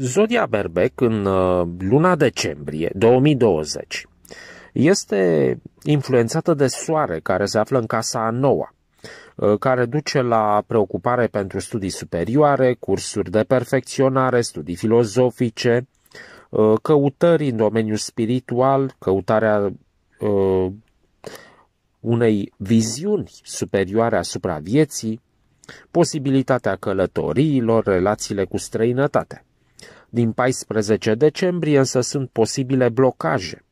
Zodia Berbec în uh, luna decembrie 2020 este influențată de soare care se află în casa a noua, uh, care duce la preocupare pentru studii superioare, cursuri de perfecționare, studii filozofice, uh, căutări în domeniul spiritual, căutarea unei viziuni superioare asupra vieții, posibilitatea călătoriilor, relațiile cu străinătate. Din 14 decembrie însă sunt posibile blocaje.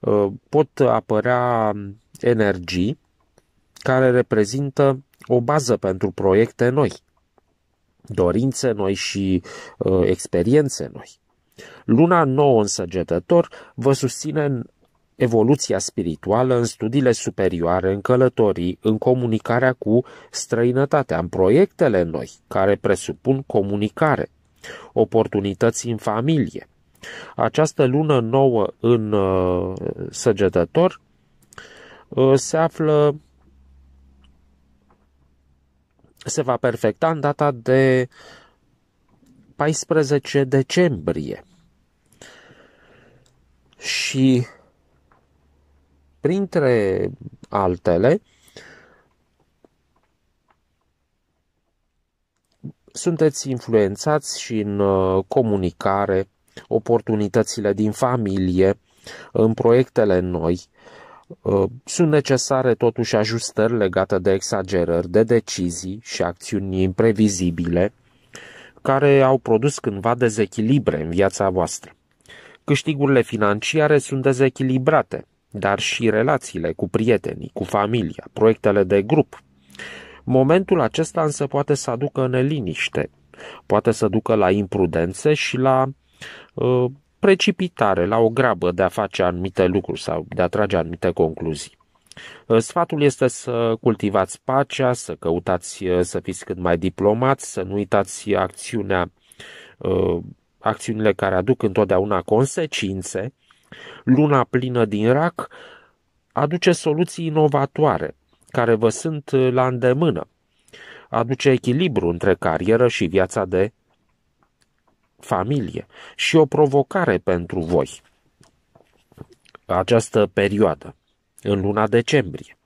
Uh, pot apărea energii care reprezintă o bază pentru proiecte noi, dorințe noi și uh, experiențe noi. Luna nouă în săgetător vă susține în evoluția spirituală, în studiile superioare, în călătorii, în comunicarea cu străinătatea, în proiectele noi, care presupun comunicare oportunități în familie. Această lună nouă în uh, săgetător uh, se află se va perfecta în data de 14 decembrie. Și printre altele, sunteți influențați și în uh, comunicare, oportunitățile din familie, în proiectele noi. Uh, sunt necesare totuși ajustări legate de exagerări, de decizii și acțiuni imprevizibile care au produs cândva dezechilibre în viața voastră. Câștigurile financiare sunt dezechilibrate, dar și relațiile cu prietenii, cu familia, proiectele de grup, Momentul acesta însă poate să aducă neliniște, poate să ducă la imprudențe și la uh, precipitare, la o grabă de a face anumite lucruri sau de a trage anumite concluzii. Uh, sfatul este să cultivați pacea, să căutați uh, să fiți cât mai diplomați, să nu uitați acțiunea, uh, acțiunile care aduc întotdeauna consecințe. Luna plină din rac aduce soluții inovatoare, care vă sunt uh, la îndemână. Aduce echilibru între carieră și viața de familie și o provocare pentru voi această perioadă, în luna decembrie.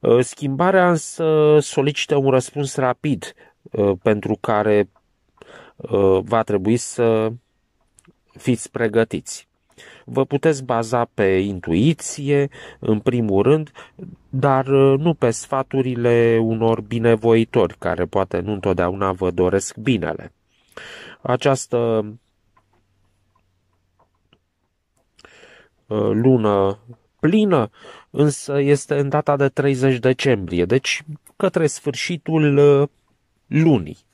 Uh, schimbarea însă solicită un răspuns rapid uh, pentru care va trebui să fiți pregătiți vă puteți baza pe intuiție, în primul rând, dar uh, nu pe sfaturile unor binevoitori care poate nu întotdeauna vă doresc binele. Această uh, lună plină, însă este în data de 30 decembrie, deci către sfârșitul uh, lunii.